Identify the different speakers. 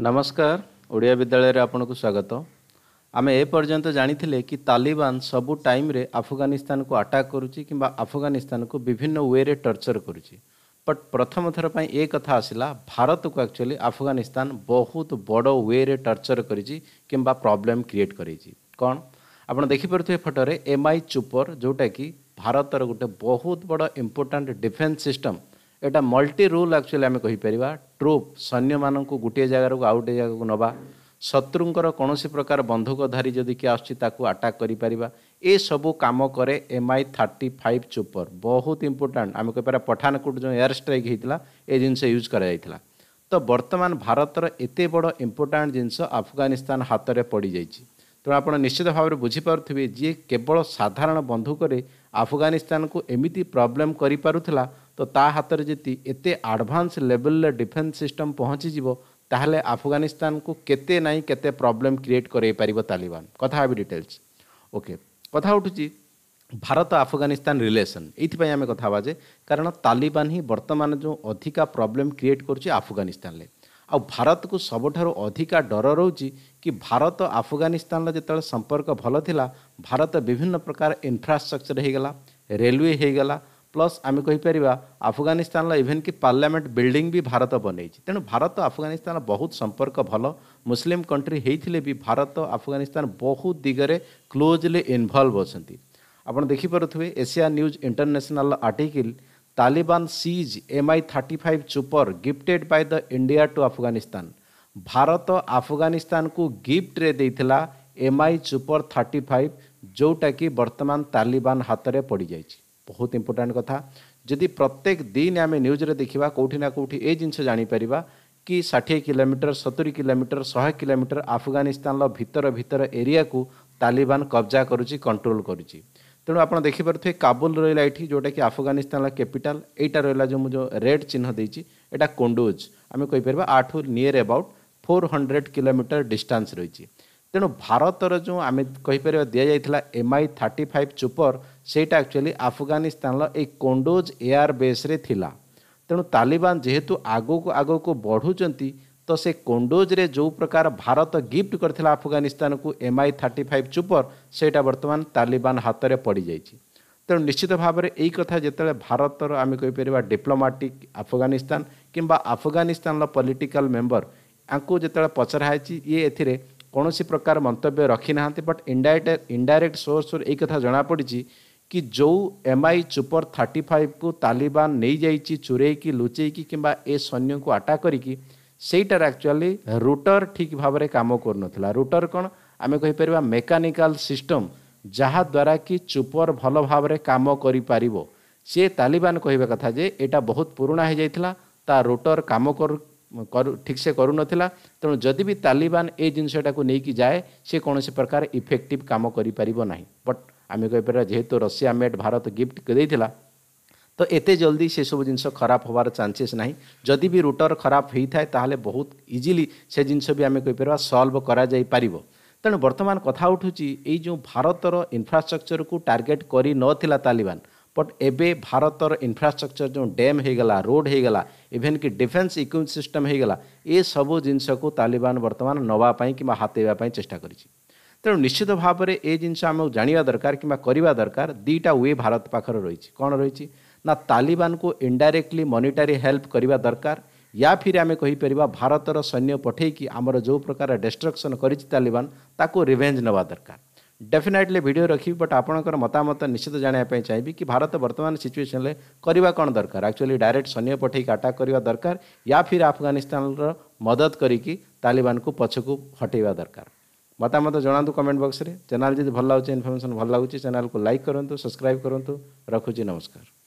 Speaker 1: नमस्कार ओडिया विद्यालय आपण को स्वागत आम एपर्यंत जाणीले कि तालिबान सबु टाइम रे अफगानिस्तान को आटाक करुच्ची किंवा अफगानिस्तान को विभिन्न वे रे टर्चर करुच्ची बट प्रथम थर पर ए कथा आसला भारत को एक्चुअली अफगानिस्तान बहुत बड़ वे रे टर्चर करवा प्रॉब्लम क्रिएट कर कौन आप देखिपे फटोरे एम आई चुपर जोटा कि ଭାରତର ଗୋଟେ बहुत बड़ ଇମ୍ପୋର୍ଟାଣ୍ଟ ଡିଫେନ୍ସ ସିଷ୍ଟମ এটা ମଲ୍ଟି ରୁଲ୍ ଆକ୍ଚୁଆଲି ଆମେ କହିପାରିବା ଟ୍ରୁପ୍ ସୈନ୍ୟମାନଙ୍କୁ ଗୋଟିଏ ଜାଗାରୁ ଆଉ ଗୋଟିଏ ଜାଗାକୁ ନେବା ଶତ୍ରୁଙ୍କର କୌଣସି ପ୍ରକାର ବନ୍ଧୁକଧାରୀ ଯଦି କିଏ ଆସୁଛି ତାକୁ ଆଟାକ୍ କରିପାରିବା ଏସବୁ କାମ କରେ M I thirty five chopper ବହୁତ ଇମ୍ପୋର୍ଟାଣ୍ଟ ଆମେ କହିପାରିବା ପଠାନକୋଟ ଯେଉଁ ଏୟାର ଷ୍ଟ୍ରାଇକ୍ ହେଇଥିଲା ଏ ଜିନିଷ ୟୁଜ୍ କରାଯାଇଥିଲା ତ ବର୍ତ୍ତମାନ ଭାରତର ଏତେ ବଡ଼ ଇମ୍ପୋର୍ଟାଣ୍ଟ ଜିନିଷ ଆଫଗାନିସ୍ତାନ ହାତରେ ପଡ଼ିଯାଇଛି ତେଣୁ ଆପଣ ନିଶ୍ଚିତ ଭାବରେ ବୁଝିପାରୁଥିବେ ଯିଏ କେବଳ ସାଧାରଣ ବନ୍ଧୁକରେ ଆଫଗାନିସ୍ତାନକୁ ଏମିତି ପ୍ରୋବ୍ଲେମ୍ କରିପାରୁଥିଲା ତ ତା ହାତରେ ଯଦି ଏତେ ଆଡ଼ଭାନ୍ସ ଲେବଲ୍ରେ ଡିଫେନ୍ସ ସିଷ୍ଟମ୍ ପହଞ୍ଚିଯିବ ତାହେଲେ ଆଫଗାନିସ୍ତାନକୁ କେତେ ନାହିଁ କେତେ ପ୍ରୋବ୍ଲେମ୍ କ୍ରିଏଟ୍ କରାଇ ପାରିବ ତାଲିବାନ କଥା ହେବି ଡିଟେଲ୍ସ ଓକେ କଥା ଉଠୁଛି ଭାରତ ଆଫଗାନିସ୍ତାନ ରିଲେସନ୍ ଏଇଥିପାଇଁ ଆମେ କଥା ହେବା ଯେ କାରଣ ତାଲିବାନ ହିଁ ବର୍ତ୍ତମାନ ଯେଉଁ ଅଧିକା ପ୍ରୋବ୍ଲେମ୍ କ୍ରିଏଟ୍ କରୁଛି ଆଫଗାନିସ୍ତାନରେ ଆଉ ଭାରତକୁ ସବୁଠାରୁ ଅଧିକା ଡର ରହୁଛି କି ଭାରତ ଆଫଗାନିସ୍ତାନର ଯେତେବେଳେ ସମ୍ପର୍କ ଭଲ ଥିଲା ଭାରତ ବିଭିନ୍ନ ପ୍ରକାର ଇନଫ୍ରାଷ୍ଟ୍ରକ୍ଚର ହୋଇଗଲା ରେଲୱେ ହୋଇଗଲା प्लस आम कहीपर आफगानिस्तान इभेन कि पार्लामेंट बिल्डिंग भी भारत बनई तेणु भारत आफगानिस्तान बहुत संपर्क भल मुसलिम कंट्री होते भी भारत आफगानिस्तान बहुत दिगरे क्लोजली इनभल्व अच्छा ଆପଣ ଦେଖିପାରୁଥିବେ Asia news international article Taliban seize MI thirty five chopper gifted by the India to Afghanistan Bharat ଆଫଗାନିସ୍ତାନକୁ ଗିଫ୍ଟରେ ଦେଇଥିଲା ଏମ୍ଆଇ ଚୁପର୍ ଥାର୍ଟି ଫାଇଭ୍ ଯେଉଁଟାକି ବର୍ତ୍ତମାନ ତାଲିବାନ ହାତରେ ପଡ଼ିଯାଇଛି ବହୁତ ଇମ୍ପୋର୍ଟାଣ୍ଟ କଥା ଯଦି ପ୍ରତ୍ୟେକ ଦିନ ଆମେ ନ୍ୟୁଜ୍ରେ ଦେଖିବା କେଉଁଠି ନା କେଉଁଠି ଏ ଜିନିଷ ଜାଣିପାରିବା କି ଷାଠିଏ କିଲୋମିଟର ସତୁରି କିଲୋମିଟର ଶହେ କିଲୋମିଟର ଆଫଗାନିସ୍ତାନର ଭିତର ଭିତର ଏରିଆକୁ ତାଲିବାନ କବ୍ଜା କରୁଛି କଣ୍ଟ୍ରୋଲ କରୁଛି ତେଣୁ ଆପଣ ଦେଖିପାରୁଥିବେ କାବୁଲ ରହିଲା ଏଠି ଯେଉଁଟାକି ଆଫଗାନିସ୍ତାନର କ୍ୟାପିଟାଲ ଏଇଟା ରହିଲା ଯେଉଁ ମୁଁ ଯେଉଁ ରେଡ୍ ଚିହ୍ନ ଦେଇଛି ଏଇଟା କୋଣ୍ଡୋଜ ଆମେ କହିପାରିବା ଆଠୁ near about four hundred kilometre distance ରହିଛି ତେଣୁ ଭାରତର ଯେଉଁ ଆମେ କହିପାରିବା ଦିଆଯାଇଥିଲା M I thirty five chopper ସେଇଟା ଆକ୍ଚୁଆଲି ଆଫଗାନିସ୍ତାନର ଏଇ କୋଣ୍ଡୋଜ ଏୟାର ବେସ୍ରେ ଥିଲା ତେଣୁ ତାଲିବାନ ଯେହେତୁ ଆଗକୁ ଆଗକୁ ବଢ଼ୁଛନ୍ତି ତ ସେ କୋଣ୍ଡୋଜରେ ଯେଉଁ ପ୍ରକାର ଭାରତ ଗିଫ୍ଟ କରିଥିଲା ଆଫଗାନିସ୍ତାନକୁ M I thirty five chopper ସେଇଟା ବର୍ତ୍ତମାନ ତାଲିବାନ ହାତରେ ପଡ଼ିଯାଇଛି ତେଣୁ ନିଶ୍ଚିତ ଭାବରେ ଏଇ କଥା ଯେତେବେଳେ ଭାରତର ଆମେ କହିପାରିବା ଡିପ୍ଲୋମାଟିକ୍ ଆଫଗାନିସ୍ତାନ କିମ୍ବା ଆଫଗାନିସ୍ତାନର ପଲିଟିକାଲ୍ ମେମ୍ବର ୟାଙ୍କୁ ଯେତେବେଳେ ପଚରା ହେଇଛି ଇଏ ଏଥିରେ କୌଣସି ପ୍ରକାର ମନ୍ତବ୍ୟ ରଖିନାହାନ୍ତି ବଟ୍ ଇଣ୍ଡାଇରେକ୍ଟ ଇଣ୍ଡାଇରେକ୍ଟ ସୋର୍ସରୁ ଏଇ କଥା ଜଣାପଡ଼ିଛି କି ଯେଉଁ ଏମ୍ ଆଇ ଚୁପର୍ ଥାର୍ଟି ଫାଇଭକୁ ତାଲିବାନ ନେଇଯାଇଛି ଚୁରେଇକି ଲୁଚେଇକି କିମ୍ବା ଏ ସୈନ୍ୟକୁ ଆଟାକ୍ କରିକି ସେଇଟାରେ ଆକ୍ଚୁଆଲି ରୁଟର୍ ଠିକ୍ ଭାବରେ କାମ କରୁନଥିଲା ରୁଟର୍ କ'ଣ ଆମେ କହିପାରିବା ମେକାନିକାଲ ସିଷ୍ଟମ୍ ଯାହାଦ୍ୱାରା କି ଚୁପର୍ ଭଲ ଭାବରେ କାମ କରିପାରିବ ସିଏ ତାଲିବାନ କହିବା କଥା ଯେ ଏଇଟା ବହୁତ ପୁରୁଣା ହେଇଯାଇଥିଲା ତା ରୁଟର୍ କାମ କରୁ ଠିକ୍ସେ କରୁନଥିଲା ତେଣୁ ଯଦି ବି ତାଲିବାନ ଏ ଜିନିଷଟାକୁ ନେଇକି ଯାଏ ସେ କୌଣସି ପ୍ରକାର ଇଫେକ୍ଟିଭ୍ କାମ କରିପାରିବ ନାହିଁ ବଟ୍ ଆମେ କହିପାରିବା ଯେହେତୁ ରଷିଆ ମେଟ୍ ଭାରତ ଗିଫ୍ଟ ଦେଇଥିଲା ତ ଏତେ ଜଲ୍ଦି ସେସବୁ ଜିନିଷ ଖରାପ ହେବାର ଚାନ୍ସେସ୍ ନାହିଁ ଯଦି ବି ରୁଟର୍ ଖରାପ ହୋଇଥାଏ ତାହେଲେ ବହୁତ ଇଜିଲି ସେ ଜିନିଷ ବି ଆମେ କହିପାରିବା ସଲ୍ଭ କରାଯାଇପାରିବ ତେଣୁ ବର୍ତ୍ତମାନ କଥା ଉଠୁଛି ଏଇ ଯେଉଁ ଭାରତର ଇନଫ୍ରାଷ୍ଟ୍ରକ୍ଚରକୁ ଟାର୍ଗେଟ୍ କରିନଥିଲା ତାଲିବାନ बट एबे भारतर इनफ्रास्ट्रक्चर जो डैम होगा रोड होगा इवेन कि डिफेन्स इक्विप सिस्टम होगा ये सब जिनस को तालिबान बर्तमान नापी कि हातेवाई चेषा कर तेणु निश्चित भाव में ये जिन आम दरकार कि दरकार दुईटा वे भारत पाखर रही कौन रही ना तालिबान को इनडाइरेक्टली मनिटारी हेल्प करवा दरकार या फिर आम कहीपर भारतर सैन्य पठेकि आमर जो प्रकार डेस्ट्रक्शन कर तालिबान ताको रिभेंज नवा दरकार ଡେଫିନାଇଟଲି ଭିଡ଼ିଓ ରଖିବି ବଟ୍ ଆପଣଙ୍କର ମତାମତ ନିଶ୍ଚିତ ଜାଣିବା ପାଇଁ ଚାହିଁବି କି ଭାରତ ବର୍ତ୍ତମାନ ସିଚୁଏସନ୍ରେ କରିବା କ'ଣ ଦରକାର ଆକ୍ଚୁଆଲି ଡାଇରେକ୍ଟ ସୈନ୍ୟ ପଠାଇକି ଆଟାକ୍ କରିବା ଦରକାର ୟା ଫିର୍ ଆଫଗାନିସ୍ତାନର ମଦତ କରିକି ତାଲିବାନକୁ ପଛକୁ ହଟେଇବା ଦରକାର ମତାମତ ଜଣାନ୍ତୁ କମେଣ୍ଟ ବକ୍ସରେ ଚ୍ୟାନେଲ୍ ଯଦି ଭଲ ଲାଗୁଛି ଇନଫର୍ମେସନ୍ ଭଲ ଲାଗୁଛି ଚ୍ୟାନେଲ୍କୁ ଲାଇକ୍ କରନ୍ତୁ ସବସ୍କ୍ରାଇବ୍ କରନ୍ତୁ ରଖୁଛି ନମସ୍କାର